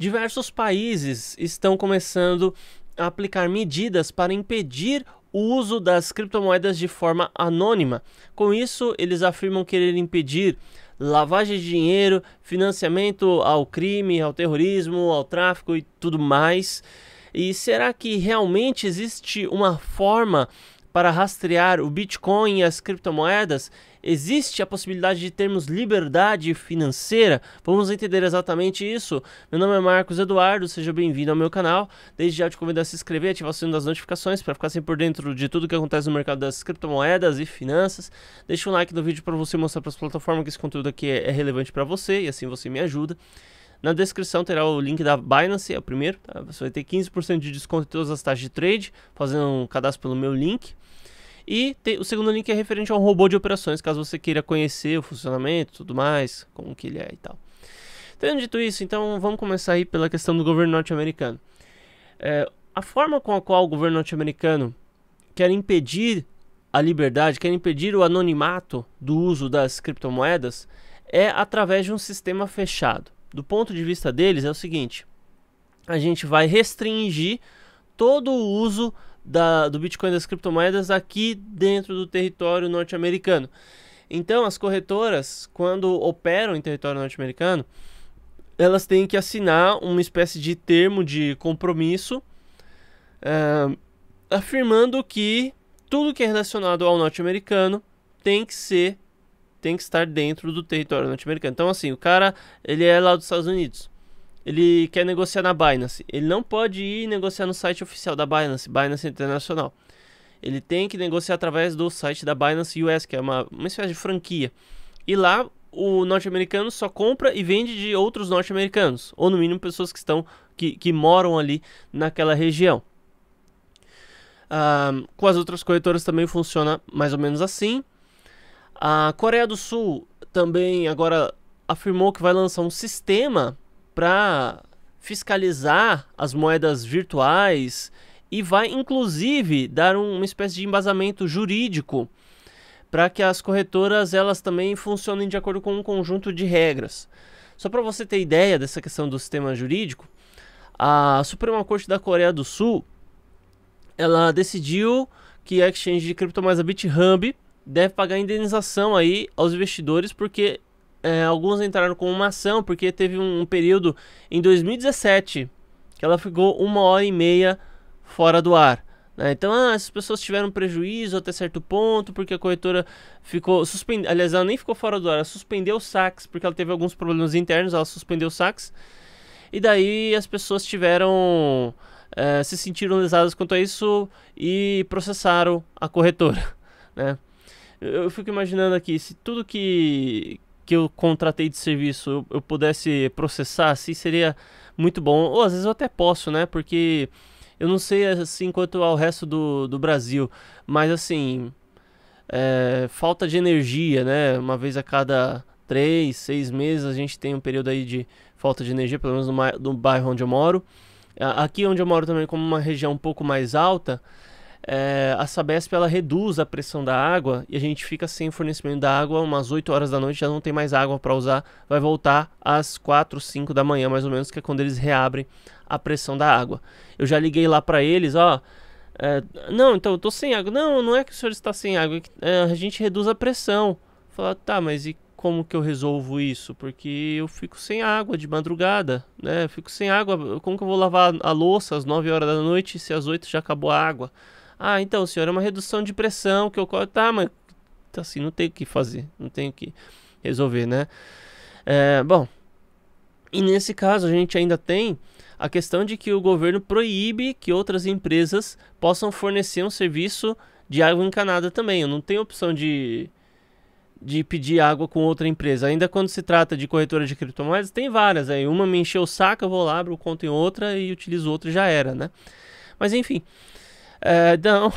diversos países estão começando a aplicar medidas para impedir o uso das criptomoedas de forma anônima. Com isso, eles afirmam querer impedir lavagem de dinheiro, financiamento ao crime, ao terrorismo, ao tráfico e tudo mais. E será que realmente existe uma forma para rastrear o Bitcoin e as criptomoedas, existe a possibilidade de termos liberdade financeira? Vamos entender exatamente isso. Meu nome é Marcos Eduardo, seja bem-vindo ao meu canal. Desde já te convido a se inscrever, ativar o sininho das notificações para ficar sempre por dentro de tudo que acontece no mercado das criptomoedas e finanças. Deixa um like no vídeo para você mostrar para as plataformas que esse conteúdo aqui é, é relevante para você e assim você me ajuda. Na descrição terá o link da Binance, é o primeiro. Tá? Você vai ter 15% de desconto em todas as taxas de trade, fazendo um cadastro pelo meu link. E tem, o segundo link é referente a um robô de operações, caso você queira conhecer o funcionamento, tudo mais, como que ele é e tal. Tendo dito isso, então vamos começar aí pela questão do governo norte-americano. É, a forma com a qual o governo norte-americano quer impedir a liberdade, quer impedir o anonimato do uso das criptomoedas é através de um sistema fechado do ponto de vista deles é o seguinte: a gente vai restringir todo o uso da, do Bitcoin das criptomoedas aqui dentro do território norte-americano. Então, as corretoras, quando operam em território norte-americano, elas têm que assinar uma espécie de termo de compromisso eh, afirmando que tudo que é relacionado ao norte-americano tem que ser tem que estar dentro do território norte-americano. Então, assim, o cara, ele é lá dos Estados Unidos. Ele quer negociar na Binance. Ele não pode ir negociar no site oficial da Binance, Binance Internacional. Ele tem que negociar através do site da Binance US, que é uma, uma espécie de franquia. E lá, o norte-americano só compra e vende de outros norte-americanos, ou no mínimo pessoas que estão que, que moram ali naquela região. Ah, com as outras corretoras também funciona mais ou menos assim. A Coreia do Sul também agora afirmou que vai lançar um sistema para fiscalizar as moedas virtuais e vai inclusive dar uma espécie de embasamento jurídico para que as corretoras elas também funcionem de acordo com um conjunto de regras. Só para você ter ideia dessa questão do sistema jurídico, a Suprema Corte da Coreia do Sul ela decidiu que a exchange de criptomoedas BitHub deve pagar indenização aí aos investidores, porque é, alguns entraram com uma ação, porque teve um, um período em 2017 que ela ficou uma hora e meia fora do ar. Né? Então, ah, essas pessoas tiveram prejuízo até certo ponto, porque a corretora ficou suspendida. Aliás, ela nem ficou fora do ar, ela suspendeu o saques, porque ela teve alguns problemas internos, ela suspendeu o saques. E daí as pessoas tiveram. É, se sentiram lesadas quanto a isso e processaram a corretora. Né? eu fico imaginando aqui, se tudo que, que eu contratei de serviço eu, eu pudesse processar, assim, seria muito bom. Ou às vezes eu até posso, né? Porque eu não sei assim quanto ao resto do, do Brasil, mas assim, é, falta de energia, né? Uma vez a cada três, seis meses a gente tem um período aí de falta de energia, pelo menos no, no bairro onde eu moro. Aqui onde eu moro também, como uma região um pouco mais alta, é, a Sabesp ela reduz a pressão da água e a gente fica sem fornecimento da água umas 8 horas da noite, já não tem mais água para usar, vai voltar às 4, 5 da manhã mais ou menos, que é quando eles reabrem a pressão da água. Eu já liguei lá para eles, ó, é, não, então eu tô sem água. Não, não é que o senhor está sem água, é, é a gente reduz a pressão. Falar, tá, mas e como que eu resolvo isso? Porque eu fico sem água de madrugada, né? Eu fico sem água, como que eu vou lavar a louça às 9 horas da noite se às 8 já acabou a água? Ah, então, senhor, é uma redução de pressão que ocorre. Tá, mas assim, não tem o que fazer, não tem o que resolver, né? É, bom, e nesse caso a gente ainda tem a questão de que o governo proíbe que outras empresas possam fornecer um serviço de água encanada também. Eu não tenho opção de, de pedir água com outra empresa. Ainda quando se trata de corretora de criptomoedas, tem várias. Aí uma me encheu o saco, eu vou lá, abro conta em outra e utilizo outra e já era, né? Mas enfim, é, não,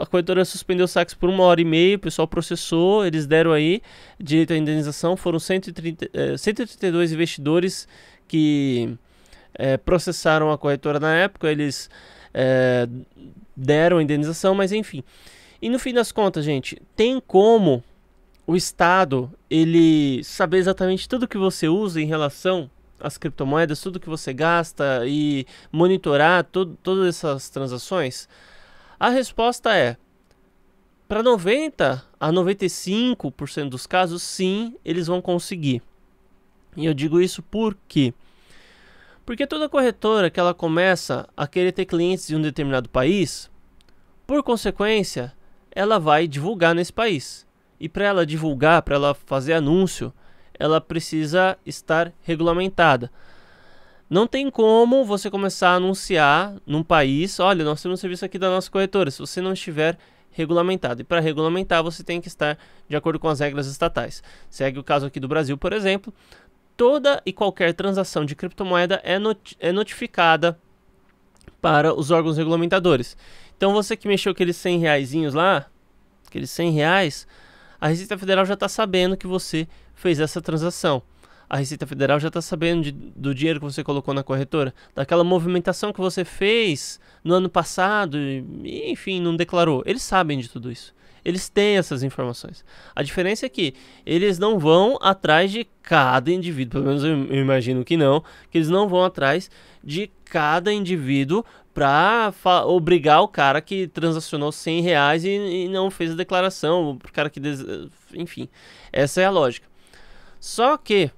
a corretora suspendeu o sax por uma hora e meia, o pessoal processou, eles deram aí direito à indenização. Foram 130, é, 132 investidores que é, processaram a corretora na época, eles é, deram a indenização, mas enfim. E no fim das contas, gente, tem como o Estado ele saber exatamente tudo que você usa em relação as criptomoedas, tudo que você gasta e monitorar todo, todas essas transações? A resposta é: para 90 a 95% dos casos, sim, eles vão conseguir. E eu digo isso porque porque toda corretora que ela começa a querer ter clientes de um determinado país, por consequência, ela vai divulgar nesse país. E para ela divulgar, para ela fazer anúncio, ela precisa estar regulamentada. Não tem como você começar a anunciar num país, olha, nós temos um serviço aqui da nossa corretora, se você não estiver regulamentado. E para regulamentar, você tem que estar de acordo com as regras estatais. Segue o caso aqui do Brasil, por exemplo. Toda e qualquer transação de criptomoeda é, not é notificada para os órgãos regulamentadores. Então você que mexeu aqueles 100 reais lá, aqueles 100 reais, a Receita Federal já está sabendo que você fez essa transação. A Receita Federal já está sabendo de, do dinheiro que você colocou na corretora, daquela movimentação que você fez no ano passado, e, enfim, não declarou. Eles sabem de tudo isso. Eles têm essas informações. A diferença é que eles não vão atrás de cada indivíduo, pelo menos eu imagino que não, que eles não vão atrás de cada indivíduo pra obrigar o cara que transacionou 100 reais e, e não fez a declaração, o cara que. Enfim, essa é a lógica. Só que.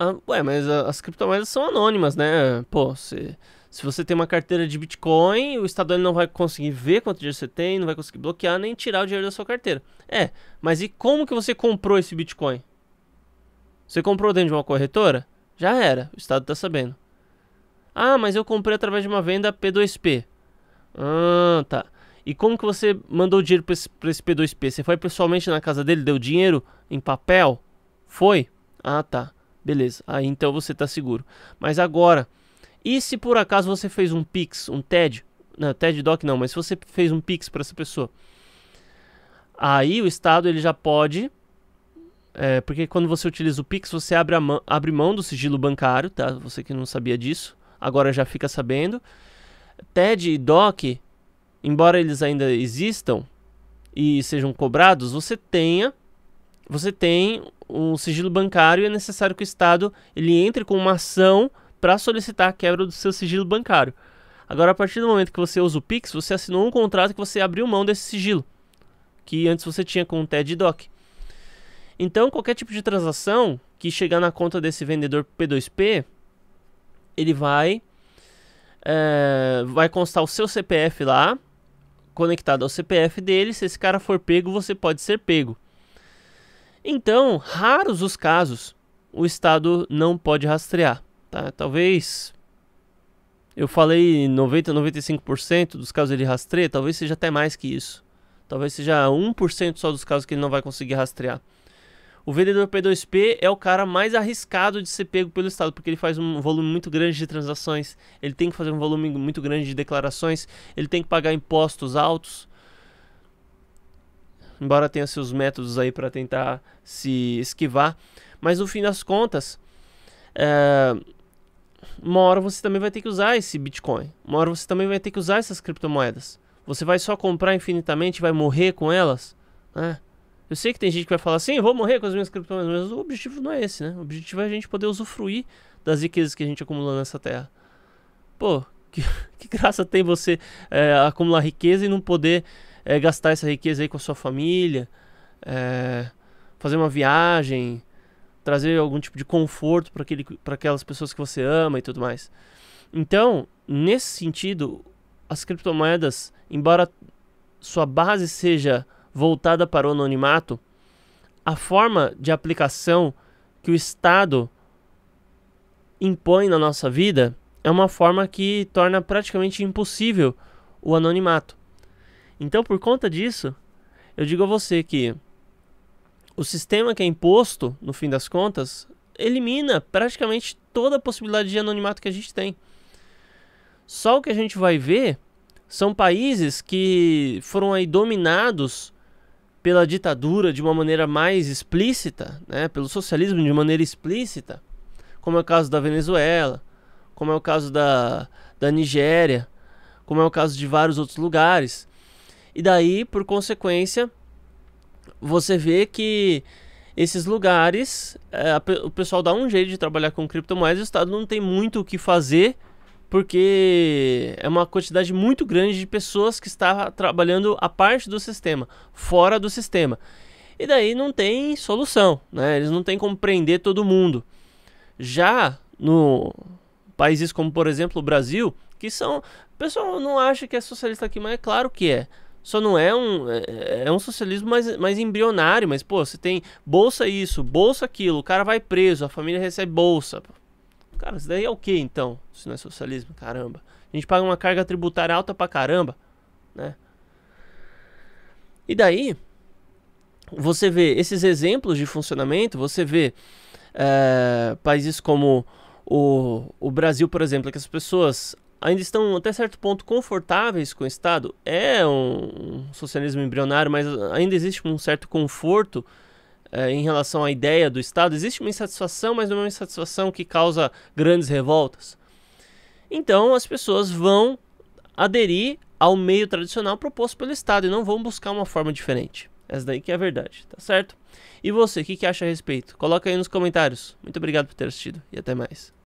Ah, ué, mas as criptomoedas são anônimas, né? Pô, se, se você tem uma carteira de Bitcoin, o Estado não vai conseguir ver quanto dinheiro você tem, não vai conseguir bloquear nem tirar o dinheiro da sua carteira. É, mas e como que você comprou esse Bitcoin? Você comprou dentro de uma corretora? Já era, o Estado está sabendo. Ah, mas eu comprei através de uma venda P2P. Ah, tá. E como que você mandou dinheiro para esse, esse, P2P? Você foi pessoalmente na casa dele, deu dinheiro em papel? Foi? Ah, tá. Beleza. Aí então você está seguro. Mas agora, e se por acaso você fez um Pix, um TED? Não, TED Doc não, mas se você fez um Pix para essa pessoa. Aí o Estado ele já pode é, porque quando você utiliza o Pix, você abre, mão, abre mão do sigilo bancário, tá? Você que não sabia disso agora já fica sabendo. TED e DOC, embora eles ainda existam e sejam cobrados, você tenha você tem um sigilo bancário e é necessário que o Estado ele entre com uma ação para solicitar a quebra do seu sigilo bancário. Agora, a partir do momento que você usa o Pix, você assinou um contrato que você abriu mão desse sigilo, que antes você tinha com o TED e DOC. Então, qualquer tipo de transação que chegar na conta desse vendedor P2P, ele vai é, vai constar o seu CPF lá, conectado ao CPF dele. Se esse cara for pego, você pode ser pego. Então, raros os casos, o Estado não pode rastrear. Tá? Talvez eu falei 90, 95% dos casos ele rastreia, talvez seja até mais que isso. Talvez seja 1% só dos casos que ele não vai conseguir rastrear. O vendedor P2P é o cara mais arriscado de ser pego pelo Estado, porque ele faz um volume muito grande de transações, ele tem que fazer um volume muito grande de declarações, ele tem que pagar impostos altos. Embora tenha seus métodos aí para tentar se esquivar, mas no fim das contas, é... uma hora você também vai ter que usar esse Bitcoin, uma hora você também vai ter que usar essas criptomoedas. Você vai só comprar infinitamente e vai morrer com elas? Né? Eu sei que tem gente que vai falar assim, vou morrer com as minhas criptomoedas, mas o objetivo não é esse, né? O objetivo é a gente poder usufruir das riquezas que a gente acumula nessa terra. Pô, que, que graça tem você é, acumular riqueza e não poder é, gastar essa riqueza aí com a sua família, é, fazer uma viagem, trazer algum tipo de conforto para aquelas pessoas que você ama e tudo mais. Então, nesse sentido, as criptomoedas, embora sua base seja voltada para o anonimato, a forma de aplicação que o Estado impõe na nossa vida é uma forma que torna praticamente impossível o anonimato. Então, por conta disso, eu digo a você que o sistema que é imposto, no fim das contas, elimina praticamente toda a possibilidade de anonimato que a gente tem. Só o que a gente vai ver são países que foram aí dominados pela ditadura de uma maneira mais explícita, né, pelo socialismo de maneira explícita, como é o caso da Venezuela, como é o caso da, da Nigéria, como é o caso de vários outros lugares. E daí, por consequência, você vê que esses lugares, é, o pessoal dá um jeito de trabalhar com criptomoedas, o Estado não tem muito o que fazer porque é uma quantidade muito grande de pessoas que está trabalhando a parte do sistema, fora do sistema. E daí não tem solução, né? Eles não têm como prender todo mundo. Já no países como, por exemplo, o Brasil, que são, o pessoal não acha que é socialista aqui, mas é claro que é. Só não é um é, é um socialismo mais, mais embrionário, mas pô, você tem bolsa isso, bolsa aquilo, o cara vai preso, a família recebe bolsa, Cara, isso daí é o que então? Se não é socialismo, caramba. A gente paga uma carga tributária alta pra caramba, né? E daí, você vê esses exemplos de funcionamento, você vê é, países como o, o Brasil, por exemplo, que as pessoas ainda estão até certo ponto confortáveis com o Estado. É um, um socialismo embrionário, mas ainda existe um certo conforto é, em relação à ideia do Estado. Existe uma insatisfação, mas não é uma insatisfação que causa grandes revoltas. Então as pessoas vão aderir ao meio tradicional proposto pelo Estado e não vão buscar uma forma diferente. Essa daí que é a verdade, tá certo? E você, o que, que acha a respeito? Coloca aí nos comentários. Muito obrigado por ter assistido e até mais.